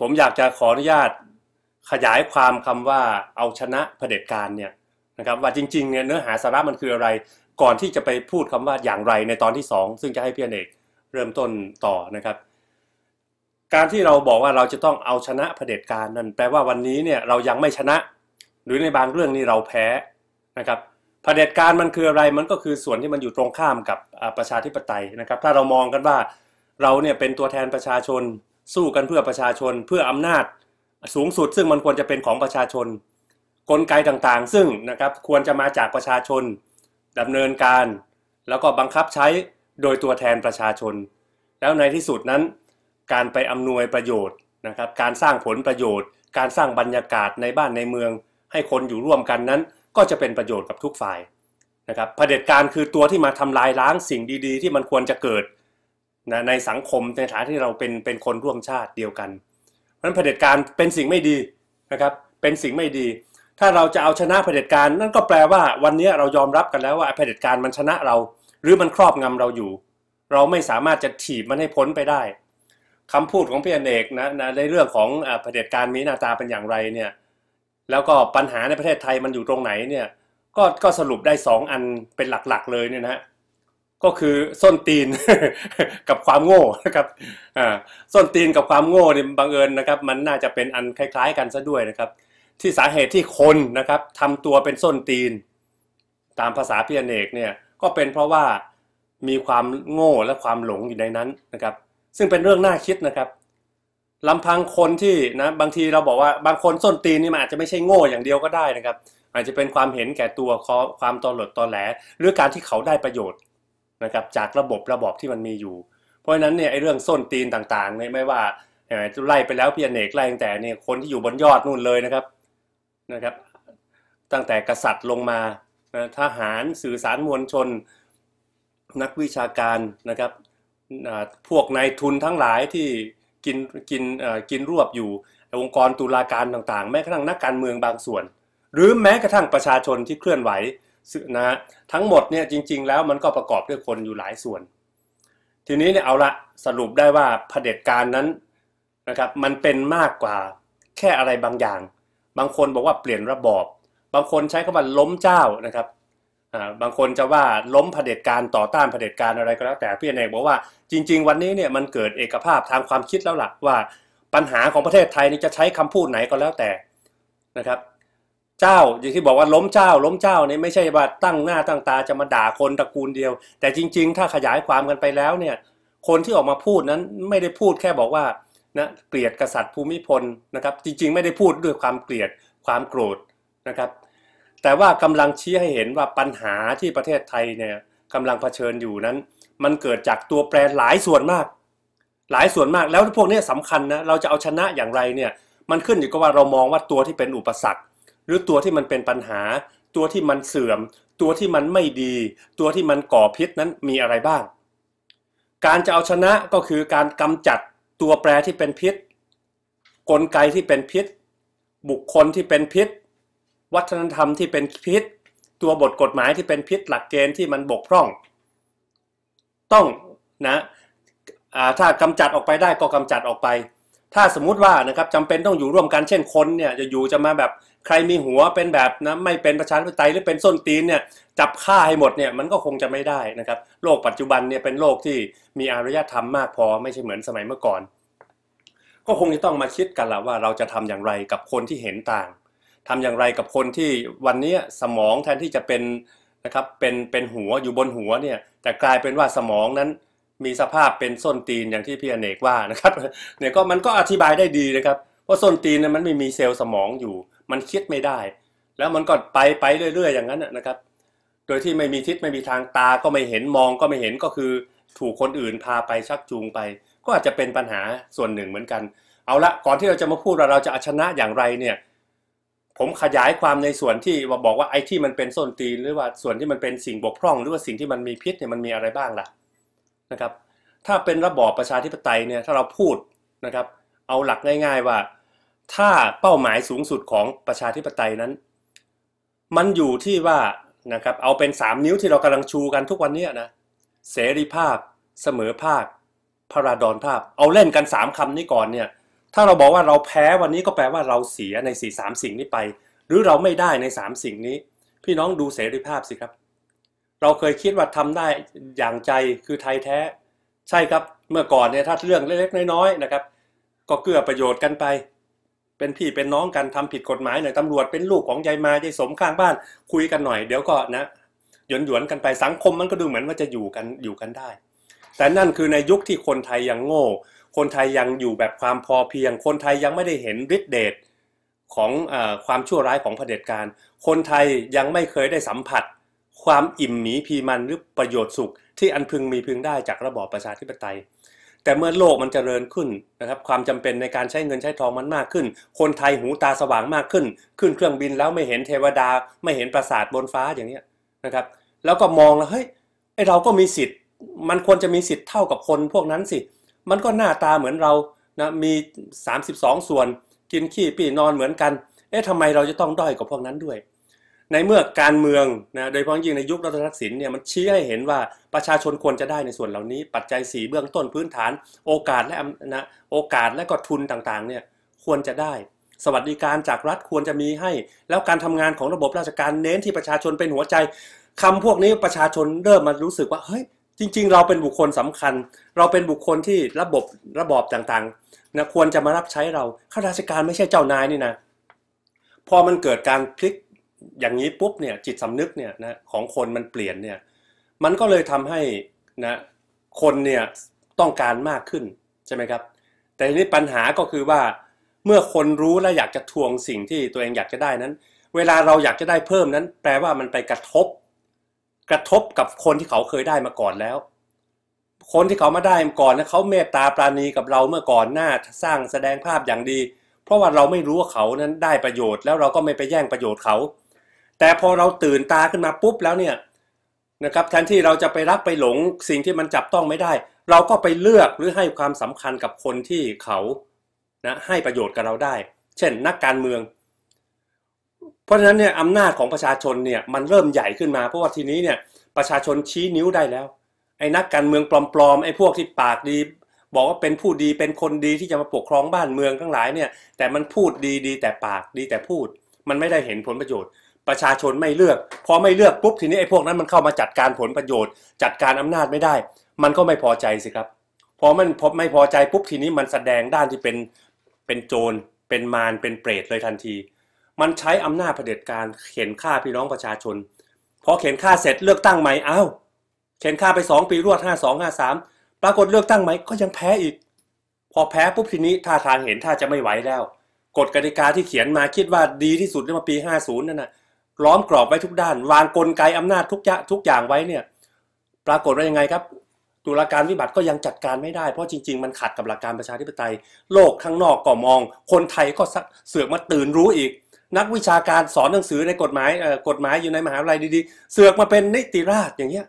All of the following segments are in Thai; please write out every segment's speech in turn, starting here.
ผมอยากจะขออนุญาตขยายความคำว่าเอาชนะะเผด็จการเนี่ยนะครับ ว่าจริงๆ เนี่ยเนื้อหาสาระมันคืออะไร ก่อนที่จะไปพูดคำว่าอย่างไรในตอนที่2ซึ่งจะให้พี่เอกเริ่มต้นต่อนะครับการที่เราบอกว่าเราจะต้องเอาชนะะเผด็จการนั่นแปลว่าวันนี้เนี่ยเรายังไม่ชนะ หรือในบางเรื่องนี่เราแพ้นะครับเผด็จการมันคืออะไรมันก็คือส่วนที่มันอยู่ตรงข้ามกับประชาธิปไตยนะครับถ้าเรามองกันว่าเราเนี่ยเป็นตัวแทนประชาชนสู้กันเพื่อประชาชนเพื่ออำนาจสูงสุดซึ่งมันควรจะเป็นของประชาชนกลไกต่างๆ ซึ่งนะครับควรจะมาจากประชาชน ดำเนินการ แล้วก็บังคับใช้โดยตัวแทนประชาชน แล้วในที่สุดนั้น การไปอำนวยประโยชน์นะครับการสร้างผลประโยชน์ การสร้างบรรยากาศในบ้านในเมืองให้คนอยู่ร่วมกันนั้น ก็จะเป็นประโยชน์กับทุกฝ่ายนะครับรเผด็จการคือตัวที่มาทำลายล้างสิ่งดีๆ ที่มันควรจะเกิดนะในสังคมในฐานะที่เราเป็นเป็นคนร่วมชาติเดียวกัน เพราะฉะนั้นเผด็จการเป็นสิ่งไม่ดีนะครับ เป็นสิ่งไม่ดี ถ้าเราจะเอาชนะเผด็จการนั่นก็แปลว่า วันนี้เรายอมรับกันแล้วว่าเผด็จการมันชนะเรา หรือมันครอบงำเราอยู่ เราไม่สามารถจะถีบมันให้พ้นไปได้ คำพูดของพี่อเนกนะนะในเรื่องของเผด็จการมีหน้าตาเป็นอย่างไรเนี่ย แล้วก็ปัญหาในประเทศไทยมันอยู่ตรงไหนเนี่ย ก็ก็สรุปได้ 2 อันเป็นหลัก ๆ เลยเนี่ยนะก็คือส้นตีนกับความโง่นะครับส้นตีนกับความโง่เนี่ยบังเอิญนะครับ มันน่าจะเป็นอันคล้ายๆกันซะด้วยนะครับ ที่สาเหตุที่คนนะครับทำตัวเป็นส้นตีน ตามภาษาพิเนกเนี่ยก็เป็นเพราะว่ามีความโง่และความหลงอยู่ในนั้นนะครับ ซึ่งเป็นเรื่องน่าคิดนะครับลำพังคนที่นะบางทีเราบอกว่าบางคนส้นตีนนี่มันอาจจะไม่ใช่โง่อย่างเดียวก็ได้นะครับ อาจจะเป็นความเห็นแก่ตัวความตอหลดตอแหลหรือการที่เขาได้ประโยชน์นะครับจากระบบระบบที่มันมีอยู่ เพราะฉะนั้นเนี่ยไอ้เรื่องส้นตีนต่างๆเนี่ยไม่ว่าไไล่ไปแล้วเพียรเนกไล่ตั้งแต่เนี่ยคนที่อยู่บนยอดนู่นเลยนะครับนะครับ ตั้งแต่กษัตริย์ลงมาทหารสื่อสารมวลชนนักวิชาการนะครับพวกนายทุนทั้งหลายที่กินกินกินรวบอยู่องค์กรตุลาการต่างๆ แม้กระทั่งนักการเมืองบางส่วน หรือแม้กระทั่งประชาชนที่เคลื่อนไหวนะทั้งหมดเนี่ยจริงๆแล้วมันก็ประกอบด้วยคนอยู่หลายส่วน ทีนี้เนี่ยเอาละสรุปได้ว่าเผด็จการนั้นนะครับมันเป็นมากกว่าแค่อะไรบางอย่าง บางคนบอกว่าเปลี่ยนระบอบ บางคนใช้คำว่าล้มเจ้านะครับ บางคนจะว่าล้มเผด็จการต่อต้านเผด็จการอะไรก็แล้ว แต่พี่เอกบอกว่าจริง ๆวันนี้เนี่ยมันเกิดเอกภาพทางความคิดแล้วล่ะว่าปัญหาของประเทศไทยนี่จะใช้คำพูดไหนก็แล้วแต่นะครับเจ้าอย่างที่บอกว่าล้มเจ้า ล้มเจ้านี่ไม่ใช่ว่าตั้งหน้าตั้งตา จะมาด่าคนตระกูลเดียว แต่จริงๆถ้าขยายความกันไปแล้วเนี่ยคนที่ออกมาพูดนั้นไม่ได้พูดแค่บอกว่านะเกลียดกษัตริย์ภูมิพลนะครับ จริงๆไม่ได้พูดด้วยความเกลียดความโกรธนะครับ แต่ว่ากำลังชี้ให้เห็นว่าปัญหาที่ประเทศไทยเนี่ยกำลังเผชิญอยู่นั้น มันเกิดจากตัวแปรหลายส่วนมาก หลายส่วนมากแล้วพวกนี้สำคัญนะเราจะเอาชนะอย่างไรเนี่ยมันขึ้นอยู่กับว่าเรามองว่าตัวที่เป็นอุปสรรคหรือตัวที่มันเป็นปัญหา ตัวที่มันเสื่อม ตัวที่มันไม่ดี ตัวที่มันก่อพิษนั้นมีอะไรบ้าง การจะเอาชนะก็คือการกำจัดตัวแปรที่เป็นพิษ กลไกที่เป็นพิษ บุคคลที่เป็นพิษ วัฒนธรรมที่เป็นพิษ ตัวบทกฎหมายที่เป็นพิษ หลักเกณฑ์ที่มันบกพร่อง ต้องนะถ้ากำจัดออกไปได้ก็กำจัดออกไป ถ้าสมมุติว่านะครับจำเป็นต้องอยู่ร่วมกันเช่นคนเนี่ยจะอยู่จะมาแบบใครมีหัวเป็นแบบนะไม่เป็นประชาธิปไตยหรือเป็นส้นตีนเนี่ยจับฆ่าให้หมดเนี่ยมันก็คงจะไม่ได้นะครับ โลกปัจจุบันเนี่ยเป็นโลกที่มีอารยธรรมมากพอไม่ใช่เหมือนสมัยเมื่อก่อน ก็คงจะต้องมาคิดกันละว่าเราจะทำอย่างไรกับคนที่เห็นต่าง ทำอย่างไรกับคนที่วันนี้สมองแทนที่จะเป็นนะครับเป็นเป็นหัวอยู่บนหัวเนี่ยแต่กลายเป็นว่าสมองนั้นมีสภาพเป็นส้นตีนอย่างที่พี่อเนกว่านะครับเนี่ยก็มันก็อธิบายได้ดีนะครับว่าส้นตีนมันไม่มีเซลล์สมองอยู่มันคิดไม่ได้ แล้วมันก็ไปไปเรื่อยๆอย่างนั้นนะครับ โดยที่ไม่มีทิศไม่มีทางตาก็ไม่เห็นมองก็ไม่เห็นก็คือถูกคนอื่นพาไปชักจูงไป ก็อาจจะเป็นปัญหาส่วนหนึ่งเหมือนกัน เอาละก่อนที่เราจะมาพูดว่าเราจะอาชนะอย่างไรเนี่ยผมขยายความในส่วนที่บอกว่าไอ้ที่ มันเป็นส้นตีน หรือว่าส่วนที่มันเป็นสิ่งบกพร่อง หรือว่าสิ่งที่มันมีพิษเนี่ยมันมีอะไรบ้างล่ะนะครับ ถ้าเป็นระบอบประชาธิปไตยเนี่ยถ้าเราพูดนะครับ เอาหลักง่ายๆว่าถ้าเป้าหมายสูงสุดของประชาธิปไตยนั้น มันอยู่ที่ว่านะครับเอาเป็น 3 นิ้วที่เรากำลังชูกันทุกวันนี้นะเสรีภาพ เสมอภาคพาราดอนภาพ เอาเล่นกัน 3คำนี้ก่อนเนี่ยถ้าเราบอกว่าเราแพ้วันนี้ก็แปลว่าเราเสียใน4ี่สามสิ่งนี้ไป หรือเราไม่ได้ใน 3 สิ่งนี้ พี่น้องดูเสรีภาพสิครับ เราเคยคิดว่าทำได้อย่างใจคือไทยแท้ ใช่ครับเมื่อก่อนเนี่ยถ้าเรื่องเล็กๆน้อยๆนะครับ ก็เกื้อประโยชน์กันไปเป็นพี่เป็นน้องกันทำผิดกฎหมายหน่อยตำรวจเป็นลูกของยายมายายสมข้างบ้าน คุยกันหน่อยเดี๋ยวก็นะหยวนหยวนกันไปสังคมมันก็ดูเหมือนว่าจะอยู่กันอยู่กันได้ แต่นั่นคือในยุคที่คนไทยยังโง่ คนไทยยังอยู่แบบความพอเพียง คนไทยยังไม่ได้เห็นฤทธิเดชของอความชั่วร้ายของเผด็จการคนไทยยังไม่เคยได้สัมผัส ความอิ่มหมีพีมันหรือประโยชน์สุขที่อันพึงมีพึงได้จากระบอบประชาธิปไตยแต่เมื่อโลกมันจเจริญขึ้นนะครับความจำเป็นในการใช้เงินใช้ทองมันมากขึ้น คนไทยหูตาสว่างมากขึ้น ขึ้นเครื่องบินแล้วไม่เห็นเทวดาไม่เห็นปราสาทบนฟ้าอย่างเนี้ยนะครับแล้วก็มองแล้วเฮ้ยไอเราก็มีสิทธิ์ มันควรจะมีสิทธิ์เท่ากับคนพวกนั้นสิมันก็หน้าตาเหมือนเรานะมี 32 ส่วน กินขี้ปี่นอนเหมือนกัน เอ๊ะทำไมเราจะต้องด้อยกับพวกนั้นด้วยในเมื่อการเมืองนะ โดยเฉพาะยิ่งในยุครัฐทักษิณเนี่ยมันชี้ให้เห็นว่าประชาชนควรจะได้ในส่วนเหล่านี้ ปัจจัยสีเบื้องต้นพื้นฐาน โอกาสและนะโอกาสและก็ทุนต่างๆ เนี่ยควรจะได้ สวัสดิการจากรัฐควรจะมีให้ แล้วการทำงานของระบบราชการเน้นที่ประชาชนเป็นหัวใจ คำพวกนี้ประชาชนเริ่มมารู้สึกว่าเฮ้ยจริง ๆ เราเป็นบุคคลสำคัญ เราเป็นบุคคลที่ระบบระบอบต่างๆนะควรจะมารับใช้เรา ข้าราชการไม่ใช่เจ้านายนี่นะพอมันเกิดการพลิกอย่างนี้ปุ๊บเนี่ยจิตสำนึกเนี่ยนะของคนมันเปลี่ยนเนี่ยมันก็เลยทำให้นะคนเนี่ยต้องการมากขึ้นใช่ไหมครับ แต่ทีนี้ปัญหาก็คือว่า เมื่อคนรู้และอยากจะทวงสิ่งที่ตัวเองอยากจะได้นั้น เวลาเราอยากจะได้เพิ่มนั้น แปลว่ามันไปกระทบ กระทบกับคนที่เขาเคยได้มาก่อนแล้ว คนที่เขามาได้มาก่อนนะเขาเมตตาปราณีกับเราเมื่อก่อนหน้าสร้างแสดงภาพอย่างดี เพราะว่าเราไม่รู้ว่าเขานั้นได้ประโยชน์แล้วเราก็ไม่ไปแย่งประโยชน์เขาแต่พอเราตื่นตาขึ้นมาปุ๊บแล้วเนี่ยนะครับแทนที่เราจะไปรักไปหลงสิ่งที่มันจับต้องไม่ได้ เราก็ไปเลือกหรือให้ความสำคัญกับคนที่เขานะให้ประโยชน์กับเราได้ เช่นนักการเมือง เพราะฉะนั้นเนี่ยอำนาจของประชาชนเนี่ยมันเริ่มใหญ่ขึ้นมาเพราะว่าทีนี้เนี่ยประชาชนชี้นิ้วได้แล้วไอ้นักการเมืองปลอมๆไอ้พวกที่ปากดี บอกว่าเป็นผู้ดีเป็นคนดีที่จะมาปกครองบ้านเมืองทั้งหลายเนี่ยแต่มันพูดดีดีแต่ปากดีแต่พูด มันไม่ได้เห็นผลประโยชน์ประชาชนไม่เลือก พอไม่เลือกปุ๊บทีนี้ไอ้พวกนั้นมันเข้ามาจัดการผลประโยชน์ จัดการอำนาจไม่ได้ มันก็ไม่พอใจสิครับพอมันพอไม่พอใจปุ๊บทีนี้มันแสดงด้านที่เป็นเป็นโจรเป็นมารเป็นเปรตเลยทันที มันใช้อำนาจเผด็จการเข็นฆ่าพี่น้องประชาชน พอเข็นฆ่าเสร็จเลือกตั้งใหม่เอ้า เข็นฆ่าไป 2 ปีรวด5 2ามปรากฏเลือกตั้งใหม่ก็ยังแพ้อีก พอแพ้ปุ๊บทีนี้ท่าทางเห็นท่าจะไม่ไหวแล้วกฎกติกาที่เขียนมาคิดว่าดีที่สุดในปี 50นั่นนะล้อมกรอบไว้ทุกด้าน วางกลไกอำนาจทุกยะทุกอย่างไว้เนี่ย ปรากฏว่ายังไงครับตุลาการวิบัติก็ยังจัดการไม่ได้เพราะจริง ๆ มันขัดกับหลักการประชาธิปไตย โลกข้างนอกก็มอง คนไทยก็เสือกมาตื่นรู้อีก นักวิชาการสอนหนังสือในกฎหมายกฎหมายอยู่ในมหาวิทยาลัยดี ๆ เสือกมาเป็นนิติราษฎร์อย่างเงี้ย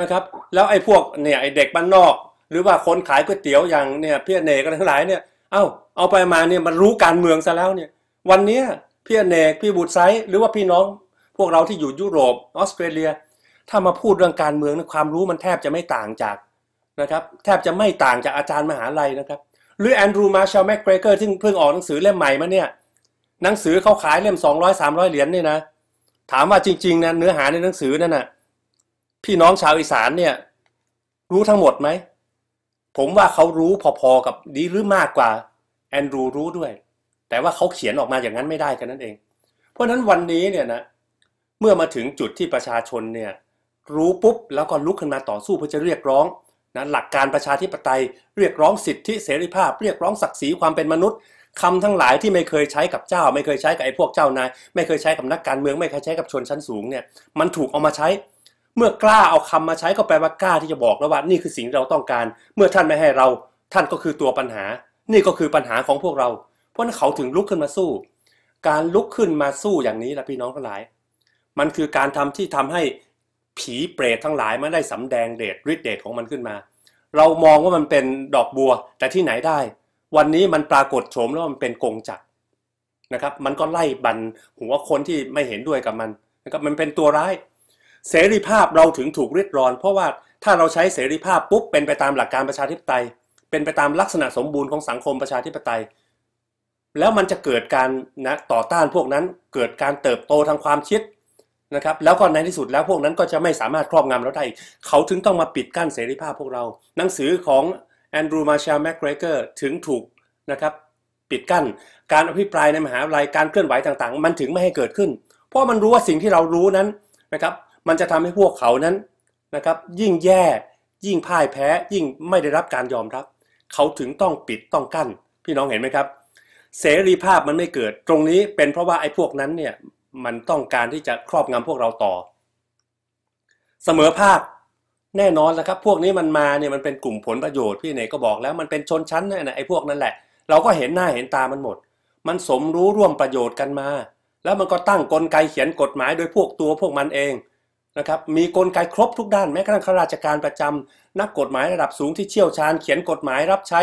นะครับ แล้วไอ้พวกเนี่ยไอ้เด็กบ้านนอก หรือว่าคนขายก๋วยเตี๋ยวอย่างเนี่ยพี่เนกอะไรทั้งหลายเนี่ยเอ้าเอาไปมาเนี่ยมันรู้การเมืองซะแล้วเนี่ย วันนี้พี่อเนกพี่บุตรไซหรือว่าพี่น้องพวกเราที่อยู่ยุโรป ออสเตรเลีย ถ้ามาพูดเรื่องการเมืองความรู้มันแทบจะไม่ต่างจาก นะครับ แทบจะไม่ต่างจากอาจารย์มหาลัยนะครับ หรือแอนดรูมาชลแมกเกรเกอร์ที่เพิ่งออกหนังสือเล่มใหม่มาเนี่ยหนังสือเขาขายเล่ม 200 300 เหรียญเนี่ยนะ ถามว่าจริงๆนะเนื้อหาในหนังสือนั่นนะ่ะพี่น้องชาวอีสานเนี่ยรู้ทั้งหมดไหมผมว่าเขารู้พอๆกับดีหรือมากกว่าแอนดรูรู้ด้วยแต่ว่าเขาเขียนออกมาอย่างนั้นไม่ได้กันนั่นเอง เพราะฉะนั้นวันนี้เนี่ยนะ เมื่อมาถึงจุดที่ประชาชนเนี่ยรู้ ปุ๊บแล้วก็ลุกขึ้นมาต่อสู้เพื่อจะเรียกร้องนะหลักการประชาธิปไตย เรียกร้องสิทธิเสรีภาพ เรียกร้องศักดิ์ศรีความเป็นมนุษย์คำทั้งหลายที่ไม่เคยใช้กับเจ้า ไม่เคยใช้กับไอ้พวกเจ้านาย ไม่เคยใช้กับนักการเมือง ไม่เคยใช้กับชนชั้นสูงเนี่ยมันถูกเอามาใช้ เมื่อกล้าเอาคำมาใช้ก็แปลว่ากล้าที่จะบอกแล้วว่า นี่คือสิ่งเราต้องการ เมื่อท่านไม่ให้เรา ท่านก็คือตัวปัญหา นี่ก็คือปัญหาของพวกเราเพราะนันเขาถึงลุกขึ้นมาสู้ การลุกขึ้นมาสู้อย่างนี้ละพี่น้องทั้งหลาย มันคือการทำที่ทำให้ผีเปรตทั้งหลาย มันได้สำแดงเดชฤทธิเดชของมันขึ้นมา เรามองว่ามันเป็นดอกบัว แต่ที่ไหนได้ วันนี้มันปรากฏโฉมแล้วมันเป็นกงจักรนะครับ มันก็ไล่บันหัวคนที่ไม่เห็นด้วยกับมันนะครับมันเป็นตัวร้าย เสรีภาพเราถึงถูกริดรอน เพราะว่าถ้าเราใช้เสรีภาพปุ๊บเป็นไปตามหลักการประชาธิปไตย เป็นไปตามลักษณะสมบูรณ์ของสังคมประชาธิปไตยแล้วมันจะเกิดการนะต่อต้านพวกนั้นเกิดการเติบโตทางความคิดนะครับแล้วก็ในที่สุดแล้วพวกนั้นก็จะไม่สามารถครอบงำเราได้ เขาถึงต้องมาปิดกั้นเสรีภาพพวกเรา หนังสือของแอนดรูว์มาชาแมกเกรเกอร์ถึงถูกนะครับ ปิดกั้นการอภิปรายในมหาวิทยาลัยการเคลื่อนไหวต่างๆ มันถึงไม่ให้เกิดขึ้น เพราะมันรู้ว่าสิ่งที่เรารู้นั้นนะครับมันจะทำให้พวกเขานั้นนะครับยิ่งแย่ยิ่งพ่ายแพ้ยิ่งไม่ได้รับการยอมรับ เขาถึงต้องปิดต้องกั้นพี่น้องเห็นไหมครับเสรีภาพมันไม่เกิดตรงนี้เป็นเพราะว่าไอ้พวกนั้นเนี่ยมันต้องการที่จะครอบงำพวกเราต่อ เสมอภาคแน่นอนแล้วครับพวกนี้มันมาเนี่ยมันเป็นกลุ่มผลประโยชน์พี่เนยก็บอกแล้วมันเป็นชนชั้นเนี่ยไอ้พวกนั้นแหละ เราก็เห็นหน้าเห็นตามันหมด มันสมรู้ร่วมประโยชน์กันมา แล้วมันก็ตั้งกลไกเขียนกฎหมายโดยพวกตัวพวกมันเองนะครับมีกลไกครบทุกด้านแม้กระทั่งข้าราชการประจำ นักกฎหมายระดับสูงที่เชี่ยวชาญเขียนกฎหมายรับใช้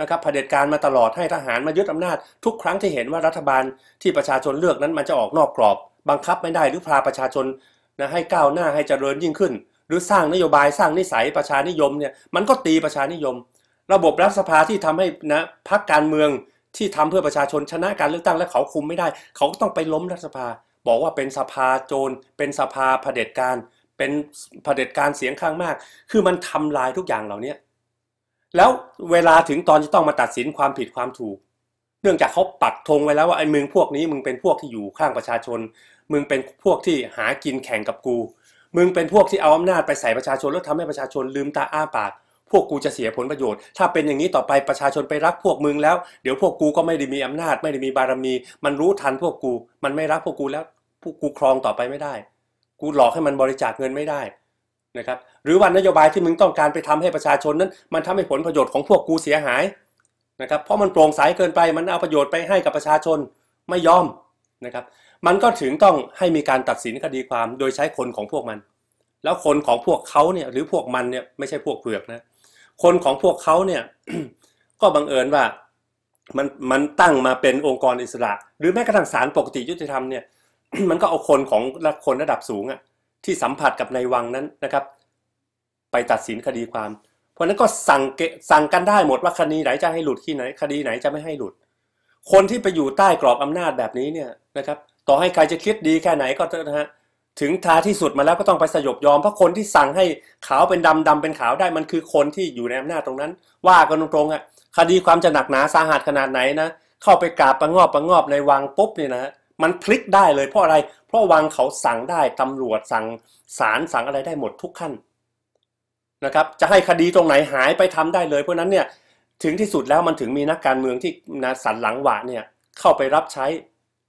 นะครับเผด็จการมาตลอดให้ทหารมายึดอำนาจ ทุกครั้งที่เห็นว่ารัฐบาลที่ประชาชนเลือกนั้นมันจะออกนอกกรอบ บังคับไม่ได้หรือพาประชาชนนะให้ก้าวหน้าให้เจริญยิ่งขึ้น หรือสร้างนโยบายสร้างนิสัยประชานิยมเนี่ยมันก็ตีประชานิยม ระบบรัฐสภาที่ทำให้นะพรรคการเมืองที่ทำเพื่อประชาชนชนะการเลือกตั้งและเขาคุมไม่ได้เขาก็ต้องไปล้มรัฐสภา บอกว่าเป็นสภาโจรเป็นสภาเผด็จการ เป็นเผด็จการเสียงข้างมาก คือมันทำลายทุกอย่างเหล่านี้แล้วเวลาถึงตอนที่ต้องมาตัดสินความผิดความถูก เนื่องจากเขาปักธงไว้แล้วว่าไอ้มึงพวกนี้มึงเป็นพวกที่อยู่ข้างประชาชน มึงเป็นพวกที่หากินแข่งกับกู มึงเป็นพวกที่เอาอำนาจไปใส่ประชาชนแล้วทำให้ประชาชนลืมตาอ้าปาก พวกกูจะเสียผลประโยชน์ ถ้าเป็นอย่างนี้ต่อไปประชาชนไปรักพวกมึงแล้ว เดี๋ยวพวกกูก็ไม่ได้มีอำนาจไม่ได้มีบารมี มันรู้ทันพวกกู มันไม่รักพวกกูแล้วพวกกูครองต่อไปไม่ได้ กูหลอกให้มันบริจาคเงินไม่ได้นะครับหรือว่านโยบายที่มึงต้องการไปทำให้ประชาชนนั้น มันทำให้ผลประโยชน์ของพวกกูเสียหายนะครับเพราะมันโปร่งใสเกินไป มันเอาประโยชน์ไปให้กับประชาชนไม่ยอมนะครับ มันก็ถึงต้องให้มีการตัดสินคดีความโดยใช้คนของพวกมัน แล้วคนของพวกเขาเนี่ยหรือพวกมันเนี่ยไม่ใช่พวกเผือกนะคนของพวกเขาเนี่ยก็บังเอิญว่ามันมันตั้งมาเป็นองค์กรอิสระ หรือแม้กระทั่งศาลปกติยุติธรรมเนี่ย มันก็เอาคนของคนระดับสูงอะที่สัมผัสกับในวังนั้นนะครับ ไปตัดสินคดีความ เพราะนั้นก็สั่งเกสั่งกันได้หมดว่าคดีไหนจะให้หลุดที่ไหน คดีไหนจะไม่ให้หลุด คนที่ไปอยู่ใต้กรอบอำนาจแบบนี้เนี่ยนะครับ ต่อให้ใครจะคิดดีแค่ไหนก็เถอะนะฮะถึงท้าที่สุดมาแล้วก็ต้องไปสยบยอม เพราะคนที่สั่งให้ขาวเป็นดำดำเป็นขาวได้มันคือคนที่อยู่ในอำนาจตรงนั้น ว่ากันตรงๆอ่ะคดีความจะหนักหนาสาหัสขนาดไหนนะ เข้าไปกราบประงอบประงอบในวังปุ๊บเนี่ยนะมันพลิกได้เลยเพราะอะไรเพราะวังเขาสั่งได้ตำรวจสั่งศาลสั่งอะไรได้หมดทุกขั้นนะครับจะให้คดีตรงไหนหายไปทำได้เลย เพราะนั้นเนี่ยถึงที่สุดแล้วมันถึงมีนักการเมืองที่นะสันหลังหวะเนี่ยเข้าไปรับใช้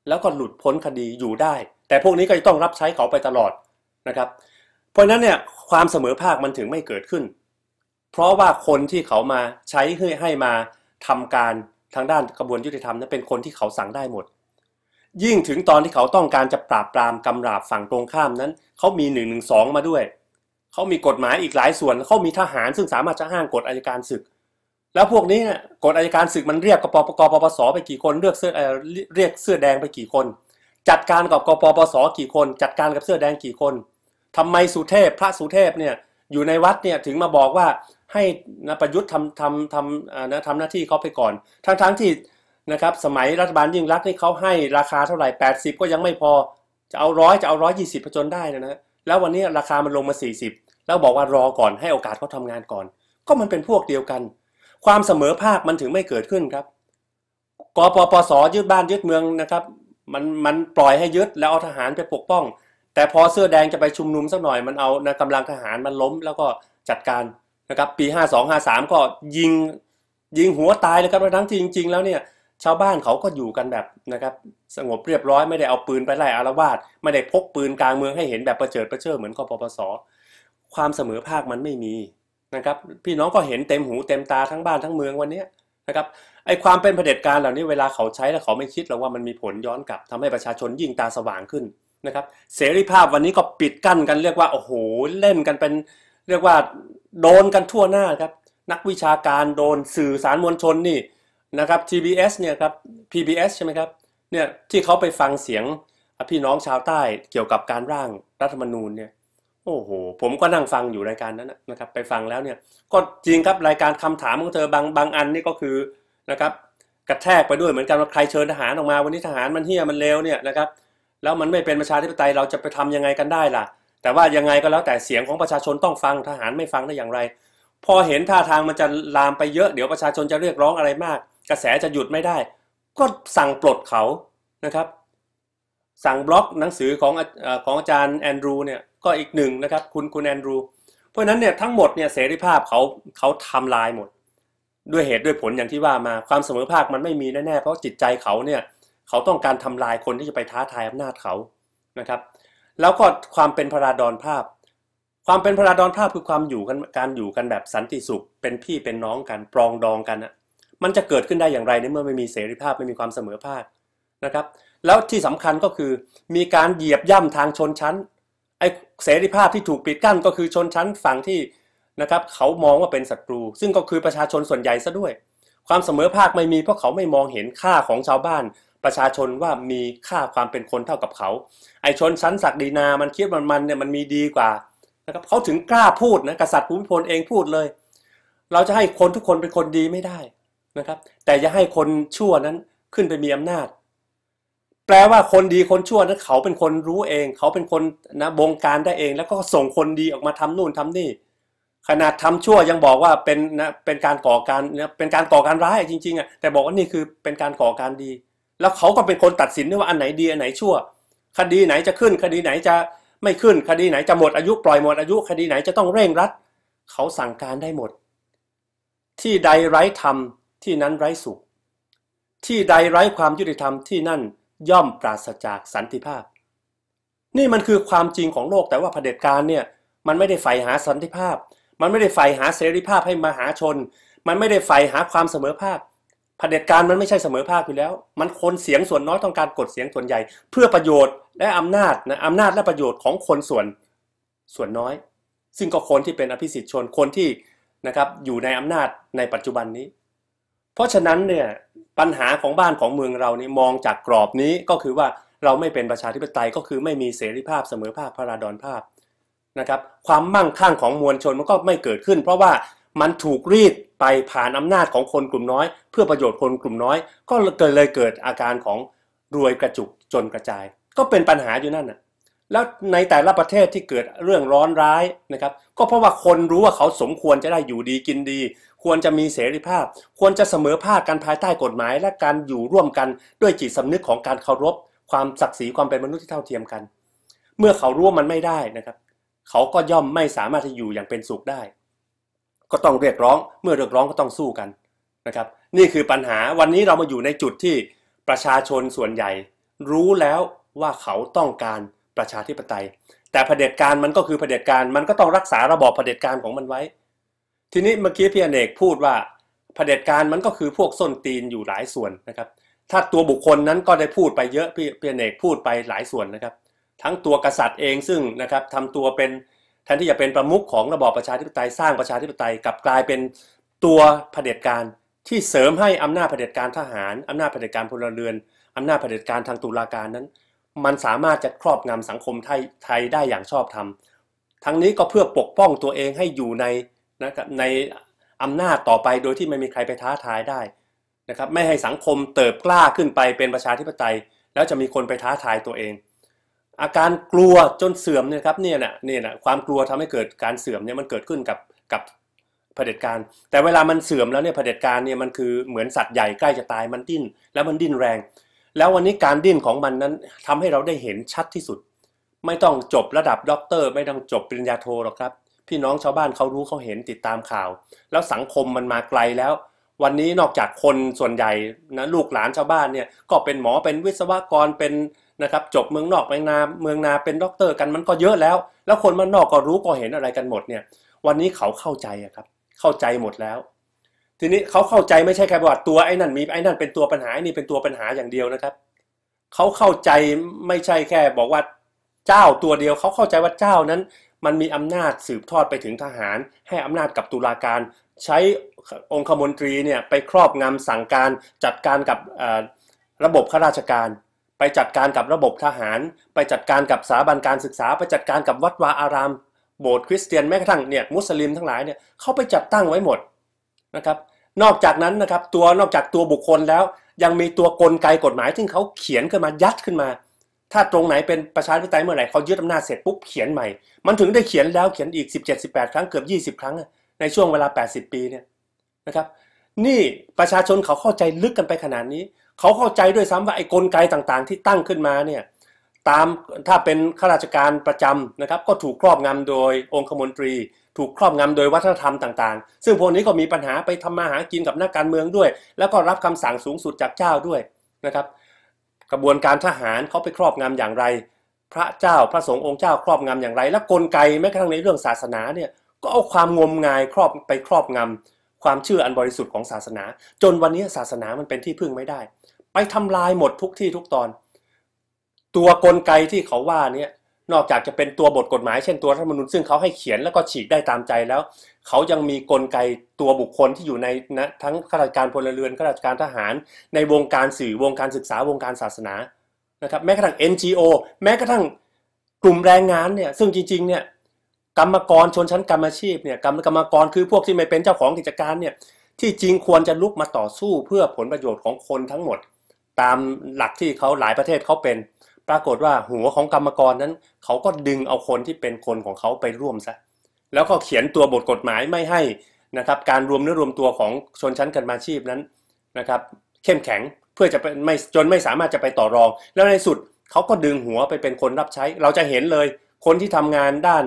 แล้วก็หลุดพ้นคดีอยู่ได้ แต่พวกนี้ก็จะต้องรับใช้เขาไปตลอดนะครับเพราะนั้นเนี่ยความเสมอภาคมันถึงไม่เกิดขึ้น เพราะว่าคนที่เขามาใช้ให้ให้มาทำการทางด้านกระบวนยุติธรรมนั้นเป็นคนที่เขาสั่งได้หมดยิ่งถึงตอนที่เขาต้องการจะปราบปรามกำราบฝั่งตรงข้ามนั้น เขามีหนึ่งหนึ่งสองมาด้วย เขามีกฎหมายอีกหลายส่วน เขามีทหารซึ่งสามารถจะห้างกฎอายการศึก แล้วพวกนี้กฎอายการศึกมันเรียกกปปกปปสไปกี่คนเลือกเสื้อเรียกเสื้อแดงไปกี่คน จัดการกับกปปสกี่คนจัดการกับเสื้อแดงกี่คน ทำไมสุเทพพระสุเทพเนี่ยอยู่ในวัดเนี่ยถึงมาบอกว่าให้นประยุทธ์ทำทำทำนะทำหน้าที่เขาไปก่อน ทั้งทั้งที่นะครับสมัยรัฐบาลยิ่งรักนี่เขาให้ราคาเท่าไหร่ 80ก็ยังไม่พอ จะเอาร้อยจะเอาร้อยยี่สิบจนได้นะนะแล้ววันนี้ราคามันลงมา 40 แล้วบอกว่ารอก่อนให้โอกาสเขาทางานก่อน ก็มันเป็นพวกเดียวกัน ความเสมอภาคมันถึงไม่เกิดขึ้นครับกปปสยึดบ้านยึดเมืองนะครับมันมันปล่อยให้ยึดแล้วเอาทหารไปปกป้อง แต่พอเสื้อแดงจะไปชุมนุมสักหน่อยมันเอานะกำลังทหารมันล้มแล้วก็จัดการนะครับปี 5253 ก็ยิงยิงหัวตายเลยครับทั้งที่จริงๆแล้วเนี่ยชาวบ้านเขาก็อยู่กันแบบนะครับสงบเรียบร้อยไม่ได้เอาปืนไปไล่อารวาส ไม่ได้พกปืนกลางเมืองให้เห็นแบบประเจิดประเจิดเหมือนกปปสความเสมอภาคมันไม่มีนะครับพี่น้องก็เห็นเต็มหูเต็มตาทั้งบ้านทั้งเมืองวันนี้นะครับไอความเป็นเผด็จการเหล่านี้เวลาเขาใช้แล้วเขาไม่คิดหรอกว่ามันมีผลย้อนกลับ ทำให้ประชาชนยิ่งตาสว่างขึ้นนะครับเสรีภาพวันนี้ก็ปิดกั้นกันเรียกว่าโอ้โหเล่นกันเป็นเรียกว่าโดนกันทั่วหน้าครับนักวิชาการโดนสื่อสารมวลชนนี่นะครับ TBS เนี่ยครับ PBS ใช่ไหมครับ เนี่ยที่เขาไปฟังเสียงพี่น้องชาวใต้เกี่ยวกับการร่างรัฐธรรมนูญเนี่ย โอ้โหผมก็นั่งฟังอยู่รายการนั้นนะครับไปฟังแล้วเนี่ยก็จริงครับรายการคำถามของเธอบางบางอันนี่ก็คือนะครับกระแทกไปด้วยเหมือนกันว่าใครเชิญทหารออกมา วันนี้ทหารมันเฮี้ยมันเลวเนี่ยนะครับแล้วมันไม่เป็นประชาธิปไตยเราจะไปทำยังไงกันได้ล่ะแต่ว่ายังไงก็แล้วแต่เสียงของประชาชนต้องฟังทหารไม่ฟังได้อย่างไรพอเห็นท่าทางมันจะลามไปเยอะเดี๋ยวประชาชนจะเรียกร้องอะไรมาก กระแสจะหยุดไม่ได้ ก็สั่งปลดเขานะครับ สั่งบล็อกหนังสือของของอาจารย์แอนดรูเนี่ยก็อีกหนึ่งนะครับ คุณคุณแอนดรูเพราะนั้นเนี่ย ทั้งหมดเนี่ยเสรีภาพเขาเขาทำลายหมด ด้วยเหตุด้วยผลอย่างที่ว่ามาความเสมอภาคมันไม่มีแน่ ๆ เพราะจิตใจเขาเนี่ยเขาต้องการทำลายคนที่จะไปท้าทายอำนาจเขานะครับ แล้วก็ความเป็นพระราดอนภาพความเป็นพระดอนภาพคือความอยู่กันการอยู่กันแบบสันติสุข เป็นพี่เป็นน้องกันปรองดองกันอ่ะมันจะเกิดขึ้นได้อย่างไรในเมื่อไม่มีเสรีภาพไม่มีความเสมอภาคนะครับ แล้วที่สำคัญก็คือมีการเหยียบย่ำทางชนชั้นไอเสรีภาพที่ถูกปิดกั้นก็คือชนชั้นฝั่งที่นะครับเขามองว่าเป็นศัตรู ซึ่งก็คือประชาชนส่วนใหญ่ซะด้วย ความเสมอภาคไม่มีเพราะเขาไม่มองเห็นค่าของชาวบ้าน ประชาชนว่ามีค่าความเป็นคนเท่ากับเขา ไอชนชั้นศักดินา มันคิดมันมันเนี่ยมันมีดีกว่าครับเขาถึงกล้าพูดนะกษัตริย์ภูมิพลเองพูดเลย เราจะให้คนทุกคนเป็นคนดีไม่ได้นะครับ แต่อย่าให้คนชั่วนั้นขึ้นไปมีอำนาจ แปลว่าคนดีคนชั่วนั้นเขาเป็นคนรู้เอง เขาเป็นคนนะบงการได้เอง แล้วก็ส่งคนดีออกมาทำนู่นทำนี่ขนาดทำชั่วยังบอกว่าเป็นนะเป็นการก่อการนะเป็นการก่อการร้ายจริงๆอ่ะแต่บอกว่านี่คือเป็นการก่อการดี แล้วเขาก็เป็นคนตัดสินด้วยว่าอันไหนดีอันไหนชั่ว คดีไหนจะขึ้น คดีไหนจะไม่ขึ้นคดีไหนจะหมดอายุปล่อยหมดอายุคดีไหนจะต้องเร่งรัดเขาสั่งการได้หมด ที่ใดไร้ธรรมที่นั้นไร้สุข ที่ใดไร้ความยุติธรรมที่นั่นย่อมปราศจากสันติภาพ นี่มันคือความจริงของโลกแต่ว่าเผด็จการเนี่ยมันไม่ได้ใฝ่หาสันติภาพ มันไม่ได้ใฝ่หาเสรีภาพให้มหาชน มันไม่ได้ใฝ่หาความเสมอภาคเผด็จการมันไม่ใช่เสมอภาคอยู่แล้ว มันคนเสียงส่วนน้อยต้องการกดเสียงส่วนใหญ่ เพื่อประโยชน์และอำนาจนะอำนาจและประโยชน์ของคนส่วนส่วนน้อยซึ่งก็คนที่เป็นอภิสิทธิชนคนที่นะครับอยู่ในอำนาจในปัจจุบันนี้ เพราะฉะนั้นเนี่ยปัญหาของบ้านของเมืองเรานี่มองจากกรอบนี้ก็คือว่าเราไม่เป็นประชาธิปไตยก็คือไม่มีเสรีภาพเสมอภาคพราดอนภาพนะครับความมั่งคั่งของมวลชนมันก็ไม่เกิดขึ้น เพราะว่ามันถูกรีดไปผ่านอำนาจของคนกลุ่มน้อย เพื่อประโยชน์คนกลุ่มน้อยก็เกิดเลยเกิดอาการของรวยกระจุกจนกระจาย ก็เป็นปัญหาอยู่นั่นน่ะแล้วในแต่ละประเทศที่เกิดเรื่องร้อนร้ายนะครับ ก็เพราะว่าคนรู้ว่าเขาสมควรจะได้อยู่ดีกินดี ควรจะมีเสรีภาพ ควรจะเสมอภาคกันภายใต้กฎหมาย และการอยู่ร่วมกันด้วยจิตสำนึกของการเคารพความศักดิ์ศรีความเป็นมนุษย์ที่เท่าเทียมกัน เมื่อเขารู้ว่ามันไม่ได้นะครับ เขาก็ย่อมไม่สามารถจะอยู่อย่างเป็นสุขได้ก็ต้องเรียกร้อง เมื่อเรียกร้องก็ต้องสู้กันนะครับ นี่คือปัญหา วันนี้เรามาอยู่ในจุดที่ประชาชนส่วนใหญ่ รู้แล้วว่าเขาต้องการประชาธิปไตย แต่เผด็จการมันก็คือเผด็จการ มันก็ต้องรักษาระบอบเผด็จการของมันไว้ ทีนี้เมื่อกี้พี่อเนกพูดว่าเผด็จการมันก็คือพวกส้นตีนอยู่หลายส่วนนะครับ ถ้าตัวบุคคลนั้นก็ได้พูดไปเยอะ พี่พี่อเนกพูดไปหลายส่วนนะครับ ทั้งตัวกษัตริย์เองซึ่งนะครับทำตัวเป็นแทนที่จะเป็นประมุขของระบอบประชาธิปไตย สร้างประชาธิปไตยกลับกลายเป็นตัวเผด็จการ ที่เสริมให้อำนาจเผด็จการทหาร อำนาจเผด็จการพลเรือน อำนาจเผด็จการทางตุลาการนั้น มันสามารถจะครอบงำสังคมไทยไทยได้อย่างชอบธรรมทั้งนี้ก็เพื่อปกป้องตัวเองให้อยู่ในนะในอำนาจต่อไปโดยที่ไม่มีใครไปท้าทายได้นะครับไม่ให้สังคมเติบกล้าขึ้นไปเป็นประชาธิปไตย แล้วจะมีคนไปท้าทายตัวเองอาการกลัวจนเสื่อมเนี่ยครับเนี่ยนะเนี่ยนะความกลัวทำให้เกิดการเสื่อมเนี่ยมันเกิดขึ้นกับกับเผด็จการ แต่เวลามันเสื่อมแล้วเนี่ยเผด็จการเนี่ยมันคือเหมือนสัตว์ใหญ่ใกล้จะตายมันดิ้น แล้วมันดิ้นแรง แล้ววันนี้การดิ้นของมันนั้นทำให้เราได้เห็นชัดที่สุด ไม่ต้องจบระดับด็อกเตอร์ ไม่ต้องจบปริญญาโทหรอกครับ พี่น้องชาวบ้านเขารู้เขาเห็นติดตามข่าว แล้วสังคมมันมาไกลแล้ว วันนี้นอกจากคนส่วนใหญ่นะลูกหลานชาวบ้านเนี่ยก็เป็นหมอเป็นวิศวกรเป็นนะครับจบเมืองนอกเมืองนาเมืองนาเป็นด็อกเตอร์กันมันก็เยอะแล้ว แล้วคนมันนอกก็รู้ก็เห็นอะไรกันหมดเนี่ยวันนี้เขาเข้าใจครับเข้าใจหมดแล้ว ทีนี้เขาเข้าใจไม่ใช่แค่ว่าตัวไอ้นั่นมีไอ้นั่นเป็นตัวปัญหาไอ้นี่เป็นตัวปัญหาอย่างเดียวนะครับ เขาเข้าใจไม่ใช่แค่บอกว่าเจ้าตัวเดียวเขาเข้าใจว่าเจ้านั้น มันมีอำนาจสืบทอดไปถึงทหาร ให้อำนาจกับตุลาการ ใช้องคมนตรีเนี่ยไปครอบงำสั่งการ จัดการกับระบบข้าราชการไปจัดการกับระบบทหาร ไปจัดการกับสถาบันการศึกษา ไปจัดการกับวัดวาอารามโบสถ์คริสเตียน แม้กระทั่งเนี่ยมุสลิมทั้งหลายเนี่ยเขาไปจัดตั้งไว้หมดนะครับนอกจากนั้นนะครับตัวนอกจากตัวบุคคลแล้วยังมีตัวกลไกกฎหมายที่เขาเขียนขึ้นมายัดขึ้นมา ถ้าตรงไหนเป็น ประชาธิปไตยเมื่อไหร่เขายึดอำนาจเสร็จปุ๊บเขียนใหม่มันถึงได้เขียนแล้วเขียนอีก17-18ครั้งเกือบ 20ครั้ง ในช่วงเวลา 80 ปีเนี่ยนะครับ นี่ประชาชนเขาเข้าใจลึกกันไปขนาดนี้เขาเข้าใจด้วยซ้ำว่าไอ้กลไกต่างๆที่ตั้งขึ้นมาเนี่ยตามถ้าเป็นข้าราชการประจำนะครับ ก็ถูกครอบงำโดยองคมนตรี ถูกครอบงำโดยวัฒนธรรมต่างๆ ซึ่งพวกนี้ก็มีปัญหาไปทำมาหากินกับนักการเมืองด้วย แล้วก็รับคำสั่งสูงสุดจากเจ้าด้วยนะครับ กระบวนการทหารเขาไปครอบงำอย่างไร พระเจ้าพระสงฆ์องค์เจ้า ครอบงำอย่างไร และกลไกแม้กระทั่งในเรื่องศาสนาเนี่ยก็เอาความงมงายครอบไปครอบงำความเชื่ออันบริสุทธิ์ของศาสนา จนวันนี้ศาสนามันเป็นที่พึ่งไม่ได้ ไปทำลายหมดทุกที่ทุกตอน ตัวกลไกที่เขาว่าเนี่ยนอกจากจะเป็นตัวบทกฎหมายเช่นตัวรัฐธรรมนูญซึ่งเขาให้เขียนแล้วก็ฉีกได้ตามใจแล้ว เขายังมีกลไกตัวบุคคลที่อยู่ในนะทั้งข้าราชการพลเรือนข้าราชการทหารในวงการสื่อวงการศึกษาวงการศาสนานะครับแม้กระทั่ง NGO แม้กระทั่งกลุ่มแรงงานเนี่ยซึ่งจริงๆเนี่ยกรรมกรชนชั้นกรรมอาชีพเนี่ยกรรมกรรมกรคือพวกที่ไม่เป็นเจ้าของกิจการเนี่ย ที่จริงควรจะลุกมาต่อสู้เพื่อผลประโยชน์ของคนทั้งหมด ตามหลักที่เขาหลายประเทศเขาเป็น ปรากฏว่าหัวของกรรมกรนั้นเขาก็ดึงเอาคนที่เป็นคนของเขาไปร่วมซะแล้วก็เขียนตัวบทกฎหมายไม่ให้นะครับ การรวมเนื้อรวมตัวของชนชั้นกรรมาชีพนั้นนะครับ เข้มแข็งเพื่อจะเป็นไม่จนไม่สามารถจะไปต่อรอง แล้วในสุดเขาก็ดึงหัวไปเป็นคนรับใช้ เราจะเห็นเลย คนที่ทำงานด้าน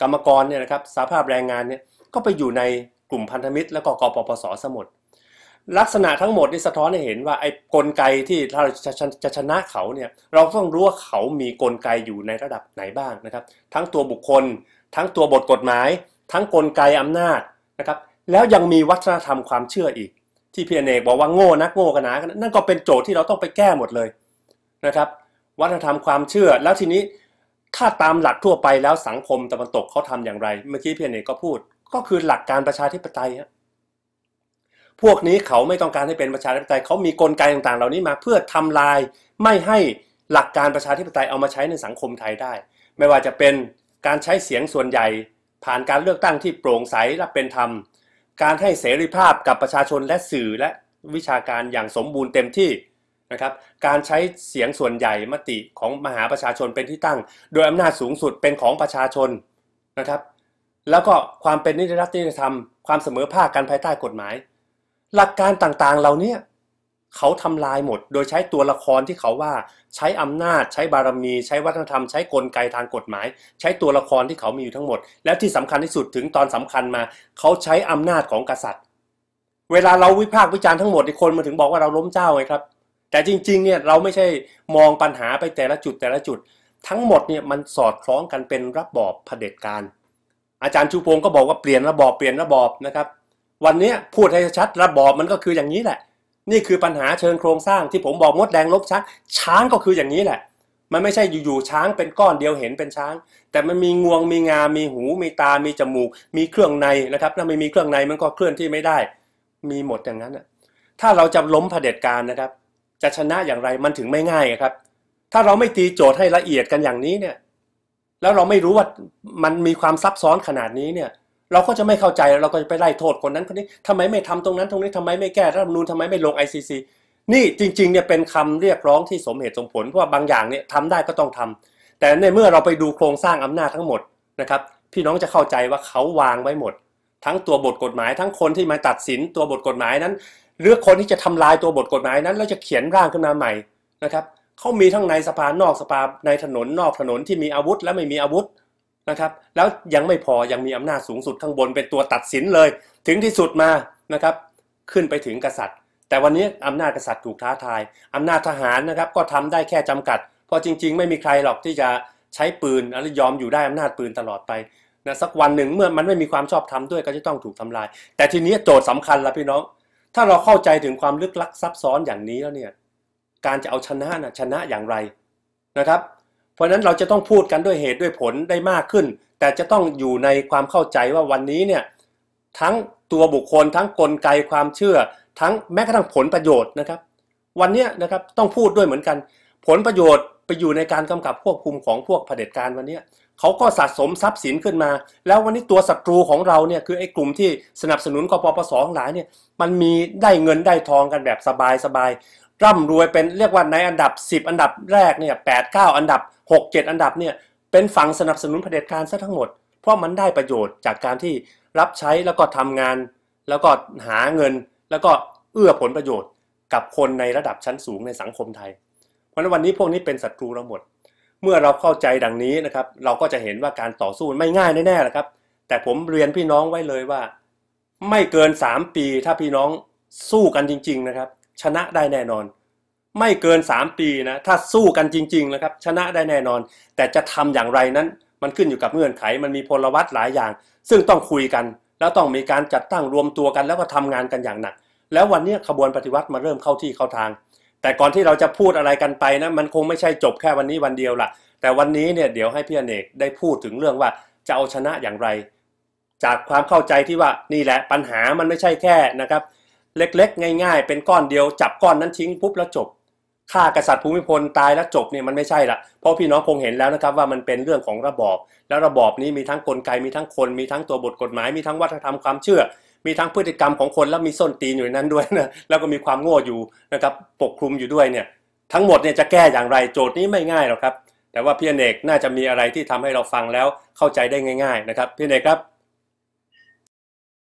กรรมกรเนี่ยนะครับสาภาพแรงงานเนี่ยก็ไปอยู่ในกลุ่มพันธมิตร และก็กปปสสมุดลักษณะทั้งหมดนี่สะท้อนให้เห็นว่าไอ้กลไกที่เราจะจะชนะเขาเนี่ยเราต้องรู้ว่าเขามีกลไกอยู่ในระดับไหนบ้างนะครับ ทั้งตัวบุคคล ทั้งตัวบทกฎหมาย ทั้งกลไกอำนาจนะครับแล้วยังมีวัฒนธรรมความเชื่ออีก ที่พี่อเนกบอกว่าโง่นักโง่กันนะนั่นก็เป็นโจทย์ที่เราต้องไปแก้หมดเลยนะครับ วัฒนธรรมความเชื่อ แล้วทีนี้ถ้าตามหลักทั่วไปแล้วสังคมตะวันตกเขาทำอย่างไร เมื่อกี้เพียรเน่ก็พูด ก็คือหลักการประชาธิปไตยฮะพวกนี้เขาไม่ต้องการให้เป็นประชาธิปไตยเขามีกลไกต่างๆเหล่านี้มาเพื่อทำลาย ไม่ให้หลักการประชาธิปไตยเอามาใช้ในสังคมไทยได้ ไม่ว่าจะเป็นการใช้เสียงส่วนใหญ่ ผ่านการเลือกตั้งที่โปร่งใสและเป็นธรรม การให้เสรีภาพกับประชาชนและสื่อและวิชาการอย่างสมบูรณ์เต็มที่นะครับการใช้เสียงส่วนใหญ่มติของมหาประชาชนเป็นที่ตั้ง โดยอำนาจสูงสุดเป็นของประชาชนนะครับแล้วก็ความเป็นนิติรัฐนิติธรรมความเสมอภาคกันภายใต้กฎหมาย หลักการต่างๆเหล่านี้เขาทำลายหมด โดยใช้ตัวละครที่เขาว่าใช้อำนาจ ใช้บารมี ใช้วัฒนธรรมใช้กลไกทางกฎหมาย ใช้ตัวละครที่เขามีอยู่ทั้งหมด และที่สำคัญที่สุดถึงตอนสำคัญมา เขาใช้อำนาจของกษัตริย์ เวลาเราวิพากษ์วิจารณ์ทั้งหมดที่คนมาถึงบอกว่าเราล้มเจ้าไงครับแต่จริงๆ เนี่ย เราไม่ใช่มองปัญหาไปแต่ละจุดแต่ละจุด ทั้งหมดเนี่ยมันสอดคล้องกันเป็นระบอบเผด็จการอาจารย์ชูพงศ์ก็บอกว่าเปลี่ยนระบอบเปลี่ยนระบอบนะครับ วันนี้พูดให้ชัด ระบอบมันก็คืออย่างนี้แหละนี่คือปัญหาเชิงโครงสร้างที่ผมบอกมดแดงลบชักช้างก็คืออย่างนี้แหละมันไม่ใช่อยู่ๆ ช้างเป็นก้อนเดียวเห็นเป็นช้าง แต่มันมีงวงมีงามีหูมีตา มีจมูก มีเครื่องในนะครับถ้าไม่มีเครื่องในมันก็เคลื่อนที่ไม่ได้ มีหมดอย่างนั้นถ้าเราจะล้มเผด็จการนะครับะชนะอย่างไรมันถึงไม่ง่ายครับ ถ้าเราไม่ตีโจทย์ให้ละเอียดกันอย่างนี้เนี่ยแล้วเราไม่รู้ว่ามันมีความซับซ้อนขนาดนี้เนี่ยเราก็จะไม่เข้าใจเราก็จะไปไล่โทษคนนั้นคนนี้ทำไมไม่ทำตรงนั้นตรงนี้ทำไมไม่แก้รัฐมนูลทำไมไม่ลง ICC นี่จริงๆเนี่ยเป็นคำเรียกร้องที่สมเหตุสมผลเพราะว่าบางอย่างเนี่ยทำได้ก็ต้องทำ แต่ในเมื่อเราไปดูโครงสร้างอำนาจทั้งหมดนะครับ พี่น้องจะเข้าใจว่าเขาวางไว้หมด ทั้งตัวบทกฎหมาย ทั้งคนที่มาตัดสินตัวบทกฎหมายนั้นหรือคนที่จะทำลายตัวบทกฎหมายนั้นแล้วจะเขียนร่างขึ้นมาใหม่นะครับเขามีทั้งในสภานอกสภาในถนนนอกถนนที่มีอาวุธและไม่มีอาวุธนะครับแล้วยังไม่พอยังมีอำนาจสูงสุดข้างบนเป็นตัวตัดสินเลย ถึงที่สุดมานะครับขึ้นไปถึงกษัตริย์ แต่วันนี้อำนาจกษัตริย์ถูกท้าทายอำนาจทหารนะครับก็ทำได้แค่จำกัดเพราะจริง ๆ ไม่มีใครหรอกที่จะใช้ปืนแล้วยอมอยู่ได้อำนาจปืนตลอดไปนะสักวันหนึ่งเมื่อมันไม่มีความชอบธรรมด้วยก็จะต้องถูกทำลาย แต่ทีนี้โจทย์สำคัญละพี่น้องถ้าเราเข้าใจถึงความลึกลักซับซ้อนอย่างนี้แล้วเนี่ย การจะเอาชนะนะชนะอย่างไรนะครับ เพราะนั้นเราจะต้องพูดกันด้วยเหตุด้วยผลได้มากขึ้น แต่จะต้องอยู่ในความเข้าใจว่าวันนี้เนี่ยทั้งตัวบุคคล ทั้งกลไกความเชื่อ ทั้งแม้กระทั่งผลประโยชน์นะครับวันนี้นะครับต้องพูดด้วยเหมือนกัน ผลประโยชน์ไปอยู่ในการกำกับควบคุมของพวกเผด็จการวันนี้เขาก็สะสมทรัพย์สินขึ้นมา แล้ววันนี้ตัวศัตรูของเราเนี่ยคือไอ้กลุ่มที่สนับสนุนกปปสองหลายเนี่ยมันมีได้เงินได้ทองกันแบบสบายสบาย ร่ำรวยเป็นเรียกว่าในอันดับ 10 อันดับแรกเนี่ยแปดเก้าอันดับ 6 7 อันดับเนี่ยเป็นฝั่งสนับสนุนเผด็จการซะทั้งหมดเพราะมันได้ประโยชน์จากการที่รับใช้แล้วก็ทำงาน แล้วก็หาเงินแล้วก็เอื้อผลประโยชน์ กับคนในระดับชั้นสูงในสังคมไทยเพราะฉะนั้นวันนี้พวกนี้เป็นศัตรูเราหมดเมื่อเราเข้าใจดังนี้นะครับเราก็จะเห็นว่าการต่อสู้ไม่ง่ายแน่ๆแหละครับ แต่ผมเรียนพี่น้องไว้เลยว่า ไม่เกิน 3 ปีถ้าพี่น้องสู้กันจริง ๆ นะครับ ชนะได้แน่นอน ไม่เกิน 3 ปีนะถ้าสู้กันจริง ๆ นะครับ ชนะได้แน่นอน แต่จะทำอย่างไรนั้น มันขึ้นอยู่กับเงื่อนไขมันมีพลวัตหลายอย่าง ซึ่งต้องคุยกัน แล้วต้องมีการจัดตั้งรวมตัวกันแล้วก็ทำงานกันอย่างหนัก แล้ววันนี้ขบวนปฏิวัติมาเริ่มเข้าที่เข้าทางแต่ก่อนที่เราจะพูดอะไรกันไปนะมันคงไม่ใช่จบแค่วันนี้วันเดียวละแต่วันนี้เนี่ยเดี๋ยวให้พี่อเนกได้พูดถึงเรื่องว่าจะเอาชนะอย่างไร จากความเข้าใจที่ว่านี่แหละปัญหามันไม่ใช่แค่นะครับ เล็กๆ ง่าย ๆ เป็นก้อนเดียวจับก้อนนั้นทิ้งปุ๊บแล้วจบฆ่ากษัตริย์ภูมิพลตายแล้วจบเนี่ยมันไม่ใช่ละเพราะพี่น้องคงเห็นแล้วนะครับว่ามันเป็นเรื่องของระบอบ แล้วระบอบนี้มีทั้งกลไกมีทั้งคน มีทั้งตัวบทกฎหมายมีทั้งวัฒนธรรมความเชื่อมีทั้งพฤติกรรมของคนแล้วมีส้นตีนอยู่ในนั้นด้วยนะแล้วก็มีความโง่อยู่นะครับปกคลุมอยู่ด้วยเนี่ยทั้งหมดเนี่ยจะแก้อย่างไรโจทย์นี้ไม่ง่ายหรอกครับ แต่ว่าพี่เอกน่าจะมีอะไรที่ทำให้เราฟังแล้วเข้าใจได้ง่ายๆนะครับพี่เอกครับ